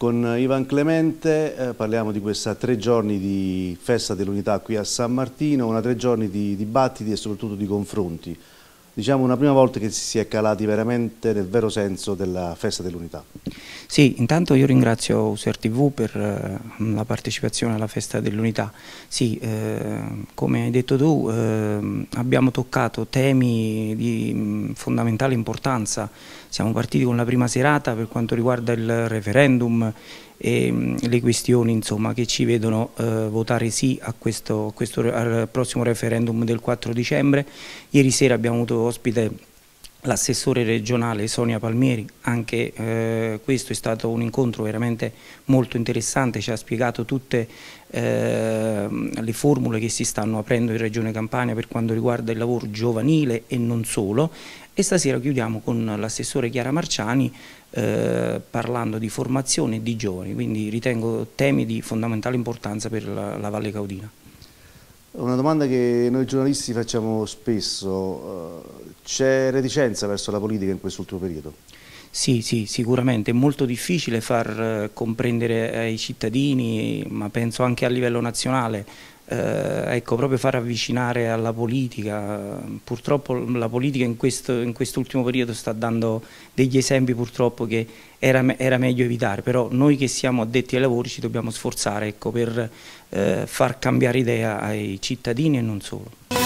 Con Ivan Clemente eh, parliamo di questa tre giorni di festa dell'unità qui a San Martino, una tre giorni di dibattiti e soprattutto di confronti. Diciamo una prima volta che si è calati veramente nel vero senso della festa dell'unità. Sì, intanto io ringrazio User TV per eh, la partecipazione alla Festa dell'Unità. Sì, eh, come hai detto tu, eh, abbiamo toccato temi di mm, fondamentale importanza. Siamo partiti con la prima serata per quanto riguarda il referendum e mm, le questioni insomma, che ci vedono eh, votare sì a questo, a questo, al prossimo referendum del 4 dicembre. Ieri sera abbiamo avuto ospite l'assessore regionale Sonia Palmieri, anche eh, questo è stato un incontro veramente molto interessante, ci ha spiegato tutte eh, le formule che si stanno aprendo in Regione Campania per quanto riguarda il lavoro giovanile e non solo e stasera chiudiamo con l'assessore Chiara Marciani eh, parlando di formazione e di giovani, quindi ritengo temi di fondamentale importanza per la, la Valle Caudina. Una domanda che noi giornalisti facciamo spesso, eh, c'è reticenza verso la politica in quest'ultimo periodo? Sì, sì, sicuramente è molto difficile far eh, comprendere ai eh, cittadini, ma penso anche a livello nazionale, eh, ecco, proprio far avvicinare alla politica. Purtroppo la politica in, quest'ultimo quest periodo sta dando degli esempi purtroppo che era, era, meglio evitare, però noi che siamo addetti ai lavori ci dobbiamo sforzare ecco, per eh, far cambiare idea ai cittadini e non solo.